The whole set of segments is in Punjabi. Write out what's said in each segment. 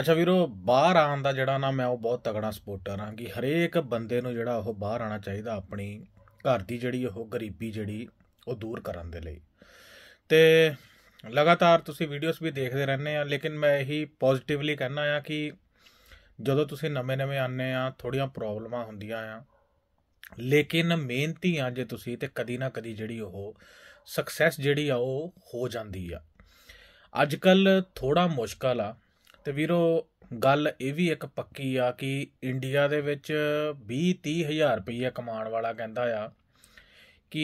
ਅੱਛਾ ਵੀਰੋ ਬਾਹਰ ਆਉਣ ਦਾ ਜਿਹੜਾ ਨਾ ਮੈਂ ਉਹ ਬਹੁਤ ਤਗੜਾ ਸਪੋਰਟਰ ਹਾਂ ਕਿ ਹਰੇਕ ਬੰਦੇ ਨੂੰ ਜਿਹੜਾ ਉਹ ਬਾਹਰ ਆਣਾ ਚਾਹੀਦਾ ਆਪਣੀ ਘਰ ਦੀ ਜਿਹੜੀ ਉਹ ਗਰੀਬੀ ਜਿਹੜੀ ਉਹ ਦੂਰ ਕਰਨ ਦੇ ਲਈ ਤੇ ਲਗਾਤਾਰ ਤੁਸੀਂ ਵੀਡੀਓਜ਼ ਵੀ ਦੇਖਦੇ ਰਹਿੰਦੇ ਆ ਲੇਕਿਨ ਮੈਂ ਇਹੀ ਪੋਜ਼ਿਟਿਵਲੀ ਕਹਿਣਾ ਆ ਕਿ ਜਦੋਂ ਤੁਸੀਂ ਨਵੇਂ-ਨਵੇਂ ਆਨੇ ਆ ਥੋੜੀਆਂ ਪ੍ਰੋਬਲਮਾਂ ਹੁੰਦੀਆਂ ਆ ਲੇਕਿਨ ਮਿਹਨਤੀ ਆ ਜੇ ਤੁਸੀਂ ਤੇ ਕਦੀ ਨਾ ਕਦੀ ਜਿਹੜੀ ਉਹ ਸਕਸੈਸ ਜਿਹੜੀ ਆ ਉਹ ਹੋ ਜਾਂਦੀ ਆ ਅੱਜ ਕੱਲ ਥੋੜਾ ਮੁਸ਼ਕਲ ਆ ਤੇ ਵੀਰੋ ਗੱਲ ਇਹ ਵੀ ਇੱਕ ਪੱਕੀ ਆ ਕਿ ਇੰਡੀਆ ਦੇ ਵਿੱਚ 20 30 ਹਜ਼ਾਰ ਰੁਪਏ ਕਮਾਉਣ ਵਾਲਾ ਕਹਿੰਦਾ ਆ ਕਿ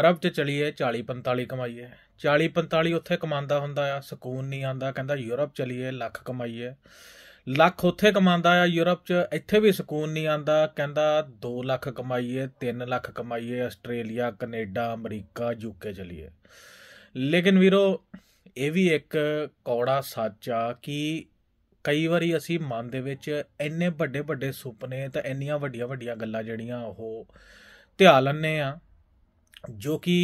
ਅਰਬ 'ਚ ਚਲੀਏ 40 45 ਕਮਾਈਏ 40 45 ਉੱਥੇ ਕਮਾਉਂਦਾ ਹੁੰਦਾ ਆ ਸਕੂਨ ਨਹੀਂ ਆਂਦਾ ਕਹਿੰਦਾ ਯੂਰਪ ਚਲੀਏ ਲੱਖ ਕਮਾਈਏ ਲੱਖ ਉੱਥੇ ਕਮਾਉਂਦਾ ਆ ਯੂਰਪ 'ਚ ਇੱਥੇ ਵੀ ਸਕੂਨ ਨਹੀਂ ਆਂਦਾ ਕਹਿੰਦਾ 2 ਲੱਖ ਕਮਾਈਏ 3 ਲੱਖ ਕਮਾਈਏ ਆਸਟ੍ਰੇਲੀਆ ਕੈਨੇਡਾ ਅਮਰੀਕਾ ਯੂਕੇ ਚਲੀਏ ਲੇਕਿਨ ਵੀਰੋ ਇਹ ਵੀ ਇੱਕ ਕੌੜਾ ਸੱਚ ਆ ਕਿ ਕਈ ਵਾਰੀ ਅਸੀਂ ਮਨ ਦੇ ਵਿੱਚ ਇੰਨੇ ਵੱਡੇ ਵੱਡੇ ਸੁਪਨੇ ਤਾਂ ਇੰਨੀਆਂ ਵੱਡੀਆਂ ਵੱਡੀਆਂ ਗੱਲਾਂ ਜਿਹੜੀਆਂ ਉਹ ਧਿਆ ਲੰਨੇ ਆ ਜੋ ਕਿ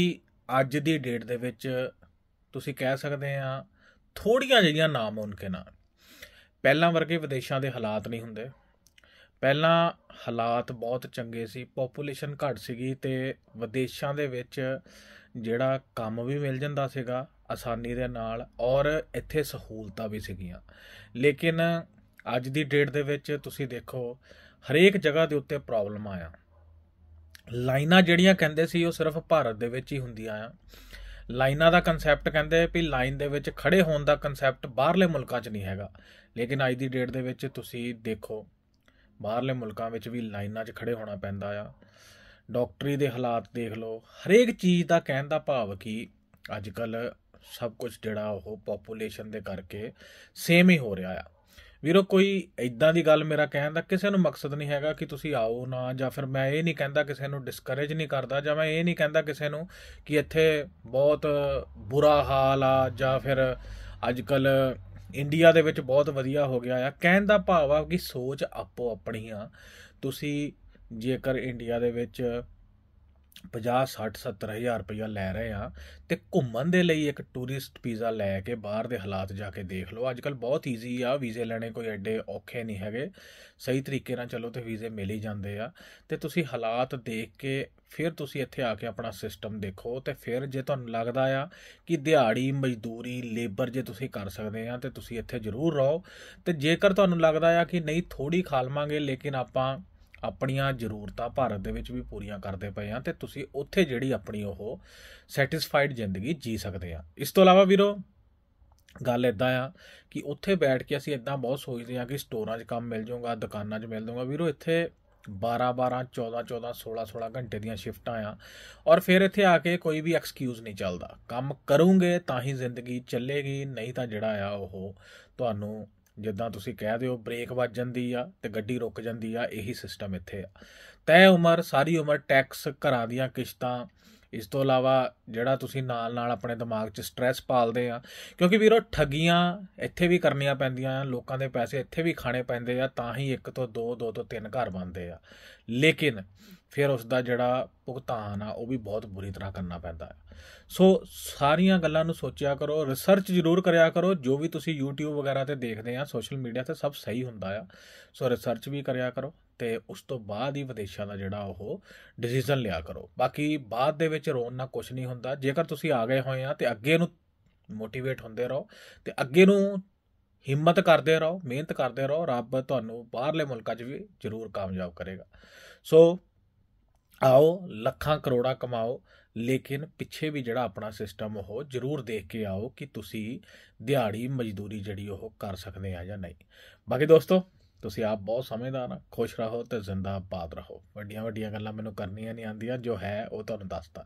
ਅੱਜ ਦੀ ਡੇਟ ਦੇ ਵਿੱਚ ਤੁਸੀਂ ਕਹਿ ਸਕਦੇ ਆ ਥੋੜੀਆਂ ਜਿਹੀਆਂ ਨਾਮ ਉਹਨਕੇ ਨਾਲ ਪਹਿਲਾਂ ਵਰਗੇ ਵਿਦੇਸ਼ਾਂ ਦੇ ਹਾਲਾਤ ਨਹੀਂ ਹੁੰਦੇ ਪਹਿਲਾਂ ਹਾਲਾਤ ਬਹੁਤ ਚੰਗੇ ਸੀ ਪੋਪੂਲੇਸ਼ਨ ਘੱਟ ਸੀਗੀ ਤੇ ਵਿਦੇਸ਼ਾਂ ਦੇ ਵਿੱਚ ਜਿਹੜਾ ਕੰਮ ਵੀ ਮਿਲ ਜਾਂਦਾ ਸੀਗਾ ਆਸਾਨੀ ਦੇ ਨਾਲ ਔਰ ਇੱਥੇ ਸਹੂਲਤਾਂ ਵੀ ਸੀਗੀਆਂ ਲੇਕਿਨ ਅੱਜ ਦੀ ਡੇਟ ਦੇ ਵਿੱਚ ਤੁਸੀਂ ਦੇਖੋ ਹਰੇਕ ਜਗ੍ਹਾ ਦੇ ਉੱਤੇ ਪ੍ਰੋਬਲਮ ਆਇਆ ਲਾਈਨਾਂ ਜਿਹੜੀਆਂ ਕਹਿੰਦੇ ਸੀ ਉਹ ਸਿਰਫ ਭਾਰਤ ਦੇ ਵਿੱਚ ਹੀ ਹੁੰਦੀਆਂ ਆ ਲਾਈਨਾਂ ਦਾ ਕਨਸੈਪਟ ਕਹਿੰਦੇ ਵੀ ਲਾਈਨ ਦੇ ਵਿੱਚ ਖੜੇ ਹੋਣ ਦਾ ਕਨਸੈਪਟ ਬਾਹਰਲੇ ਮੁਲਕਾਂ 'ਚ ਨਹੀਂ ਹੈਗਾ ਲੇਕਿਨ ਅੱਜ ਦੀ ਡੇਟ ਦੇ ਵਿੱਚ ਤੁਸੀਂ ਦੇਖੋ ਬਾਹਰਲੇ ਮੁਲਕਾਂ ਵਿੱਚ ਵੀ ਲਾਈਨਾਂ 'ਚ ਖੜੇ ਹੋਣਾ ਪੈਂਦਾ ਆ ਡਾਕਟਰੀ ਦੇ ਹਾਲਾਤ ਦੇਖ ਲਓ ਹਰੇਕ ਚੀਜ਼ ਦਾ ਕਹਿਣ ਦਾ ਭਾਵ ਕੀ ਅੱਜ ਕੱਲ ਸਭ ਕੁਝ ਜਿਹੜਾ ਉਹ ਪੋਪੂਲੇਸ਼ਨ ਦੇ ਕਰਕੇ ਸੇਮ ਹੀ ਹੋ ਰਿਹਾ ਆ ਵੀਰੋ ਕੋਈ ਇਦਾਂ ਦੀ ਗੱਲ ਮੇਰਾ ਕਹਿਣ ਦਾ ਕਿਸੇ ਨੂੰ ਮਕਸਦ ਨਹੀਂ ਹੈਗਾ ਕਿ ਤੁਸੀਂ ਆਓ ਨਾ ਜਾਂ ਫਿਰ ਮੈਂ ਇਹ ਨਹੀਂ ਕਹਿੰਦਾ ਕਿਸੇ ਨੂੰ ਡਿਸਕਰੇਜ ਨਹੀਂ ਕਰਦਾ ਜਾਂ ਮੈਂ ਇਹ ਨਹੀਂ ਕਹਿੰਦਾ ਕਿਸੇ ਨੂੰ ਕਿ ਇੱਥੇ ਬਹੁਤ ਬੁਰਾ ਹਾਲ ਆ ਜਾਂ ਫਿਰ ਅੱਜ ਕੱਲ ਇੰਡੀਆ ਦੇ ਵਿੱਚ ਬਹੁਤ ਵਧੀਆ ਹੋ ਗਿਆ ਆ ਕਹਿਣ ਦਾ ਭਾਵ ਆ ਕਿ ਸੋਚ ਆਪੋ ਆਪਣੀ ਆ ਤੁਸੀਂ ਜੇਕਰ ਇੰਡੀਆ ਦੇ ਵਿੱਚ 50 60 70 ਹਜ਼ਾਰ ਰੁਪਇਆ ਲੈ ਰਹੇ ਆ ਤੇ ਘੁੰਮਣ ਦੇ ਲਈ ਇੱਕ ਟੂਰਿਸਟ ਵੀਜ਼ਾ ਲੈ ਕੇ ਬਾਹਰ ਦੇ ਹਾਲਾਤ ਜਾ ਕੇ ਦੇਖ ਲਓ ਅੱਜ ਕੱਲ ਬਹੁਤ ਈਜ਼ੀ ਆ ਵੀਜ਼ੇ ਲੈਣੇ ਕੋਈ ਐਡੇ ਔਖੇ ਨਹੀਂ ਹੈਗੇ ਸਹੀ ਤਰੀਕੇ ਨਾਲ ਚਲੋ ਤੇ ਵੀਜ਼ੇ ਮਿਲ ਹੀ ਜਾਂਦੇ ਆ ਤੇ ਤੁਸੀਂ ਹਾਲਾਤ ਦੇਖ ਕੇ ਫਿਰ ਤੁਸੀਂ ਇੱਥੇ ਆ ਕੇ ਆਪਣਾ ਸਿਸਟਮ ਦੇਖੋ ਤੇ ਫਿਰ ਜੇ ਤੁਹਾਨੂੰ ਲੱਗਦਾ ਆ ਕਿ ਦਿਹਾੜੀ ਮਜ਼ਦੂਰੀ ਲੇਬਰ ਜੇ ਤੁਸੀਂ ਕਰ ਸਕਦੇ ਆ ਤੇ ਤੁਸੀਂ ਇੱਥੇ ਜ਼ਰੂਰ ਰਹੋ ਤੇ ਜੇਕਰ ਤੁਹਾਨੂੰ ਲੱਗਦਾ ਆ ਕਿ ਨਹੀਂ ਥੋੜੀ ਖਾਲਮਾਂਗੇ ਲੇਕਿਨ ਆਪਾਂ ਆਪਣੀਆਂ ਜ਼ਰੂਰਤਾਂ ਭਾਰਤ ਦੇ ਵਿੱਚ ਵੀ ਪੂਰੀਆਂ ਕਰਦੇ ਪਏ ਆ ਤੇ ਤੁਸੀਂ ਉੱਥੇ ਜਿਹੜੀ ਆਪਣੀ ਉਹ ਸੈਟੀਸਫਾਈਡ ਜ਼ਿੰਦਗੀ ਜੀ ਸਕਦੇ ਆ ਇਸ ਤੋਂ ਇਲਾਵਾ ਵੀਰੋ ਗੱਲ ਇਦਾਂ ਆ ਕਿ ਉੱਥੇ ਬੈਠ ਕੇ ਅਸੀਂ ਇਦਾਂ ਬਹੁਤ ਸੋਚਦੇ ਆ ਕਿ ਸਟੋਰਾਂ 'ਚ ਕੰਮ ਮਿਲ ਜਾਊਗਾ ਦੁਕਾਨਾਂ 'ਚ ਮਿਲ ਜਾਊਗਾ ਵੀਰੋ ਇੱਥੇ 12 12 14 14 16 16 ਘੰਟੇ ਦੀਆਂ ਸ਼ਿਫਟਾਂ ਆ ਔਰ ਫਿਰ ਇੱਥੇ ਆ ਕੇ ਕੋਈ ਵੀ ਐਕਸਕਿਊਜ਼ ਨਹੀਂ ਚੱਲਦਾ ਕੰਮ ਕਰੋਗੇ ਤਾਂ ਹੀ ਜ਼ਿੰਦਗੀ ਚੱਲੇਗੀ ਨਹੀਂ ਤਾਂ ਜਿਹੜਾ ਆ ਉਹ ਤੁਹਾਨੂੰ ਜਿੱਦਾਂ ਤੁਸੀਂ ਕਹਿ ਦਿਓ ਬ੍ਰੇਕ ਵੱਜ ਜਾਂਦੀ ਆ ਤੇ ਗੱਡੀ ਰੁਕ ਜਾਂਦੀ ਆ ਇਹੀ ਸਿਸਟਮ ਇੱਥੇ ਆ ਤੈ ਉਮਰ ਸਾਰੀ ਉਮਰ ਟੈਕਸ ਘਰਾਂ ਦੀਆਂ ਕਿਸ਼ਤਾਂ ਇਸ ਤੋਂ ਇਲਾਵਾ ਜਿਹੜਾ ਤੁਸੀਂ ਨਾਲ ਨਾਲ ਆਪਣੇ ਦਿਮਾਗ 'ਚ ਸਟ्रेस ਪਾਲਦੇ ਆ ਕਿਉਂਕਿ ਵੀਰੋ ਠੱਗੀਆਂ ਇੱਥੇ ਵੀ ਕਰਨੀਆਂ ਪੈਂਦੀਆਂ ਆ ਲੋਕਾਂ ਦੇ ਪੈਸੇ ਇੱਥੇ ਵੀ ਖਾਣੇ ਪੈਂਦੇ ਆ ਤਾਂ ਹੀ ਇੱਕ ਤੋਂ ਦੋ ਦੋ ਤੋਂ ਤਿੰਨ ਘਰ ਬਣਦੇ ਆ ਲੇਕਿਨ ਫਿਰ ਉਸ ਦਾ ਜਿਹੜਾ ਭੁਗਤਾਨ ਆ ਉਹ ਵੀ ਬਹੁਤ ਬੁਰੀ ਤਰ੍ਹਾਂ ਕਰਨਾ ਪੈਂਦਾ ਹੈ ਸੋ ਸਾਰੀਆਂ ਗੱਲਾਂ ਨੂੰ ਸੋਚਿਆ ਕਰੋ ਰਿਸਰਚ ਜ਼ਰੂਰ ਕਰਿਆ ਕਰੋ ਜੋ ਵੀ ਤੁਸੀਂ YouTube ਵਗੈਰਾ ਤੇ ਦੇਖਦੇ ਆ ਸੋਸ਼ਲ ਮੀਡੀਆ ਤੇ ਸਭ ਸਹੀ ਹੁੰਦਾ ਆ ਸੋ ਰਿਸਰਚ ਵੀ ਕਰਿਆ ਕਰੋ ਤੇ ਉਸ ਤੋਂ ਬਾਅਦ ਹੀ ਵਿਦੇਸ਼ਾਂ ਦਾ ਜਿਹੜਾ ਉਹ ਡਿਸੀਜਨ ਲਿਆ ਕਰੋ ਬਾਕੀ ਬਾਅਦ ਦੇ ਵਿੱਚ ਰੋਣ ਨਾਲ ਕੁਝ ਨਹੀਂ ਹੁੰਦਾ ਜੇਕਰ ਤੁਸੀਂ ਆ ਗਏ ਹੋਏ ਆ ਤੇ ਅੱਗੇ ਨੂੰ ਮੋਟੀਵੇਟ ਹੁੰਦੇ ਰਹੋ ਤੇ ਅੱਗੇ ਨੂੰ ਹਿੰਮਤ ਕਰਦੇ ਰਹੋ ਮਿਹਨਤ ਕਰਦੇ ਰਹੋ ਰੱਬ ਤੁਹਾਨੂੰ ਬਾਹਰਲੇ ਮੁਲਕਾਂ 'ਚ ਵੀ ਜ਼ਰੂਰ ਕਾਮਯਾਬ ਕਰੇਗਾ ਸੋ ਆਓ ਲੱਖਾਂ ਕਰੋੜਾਂ ਕਮਾਓ ਲੇਕਿਨ ਪਿੱਛੇ ਵੀ ਜਿਹੜਾ ਆਪਣਾ ਸਿਸਟਮ ਉਹ ਜ਼ਰੂਰ ਦੇਖ ਕੇ ਆਓ ਕਿ ਤੁਸੀਂ ਦਿਹਾੜੀ ਮਜ਼ਦੂਰੀ ਜਿਹੜੀ ਉਹ ਕਰ ਸਕਦੇ ਆ ਜਾਂ ਨਹੀਂ ਬਾਕੀ ਦੋਸਤੋ ਤੁਸੀਂ ਆਪ ਬਹੁਤ ਸਮਝਦਾਰ ਆ ਖੁਸ਼ ਰਹੋ ਤੇ ਜ਼ਿੰਦਾਬਾਦ ਰਹੋ ਵੱਡੀਆਂ ਵੱਡੀਆਂ ਗੱਲਾਂ ਮੈਨੂੰ ਕਰਨੀਆਂ ਨਹੀਂ ਆਉਂਦੀਆਂ ਜੋ ਹੈ ਉਹ ਤੁਹਾਨੂੰ ਦੱਸਦਾ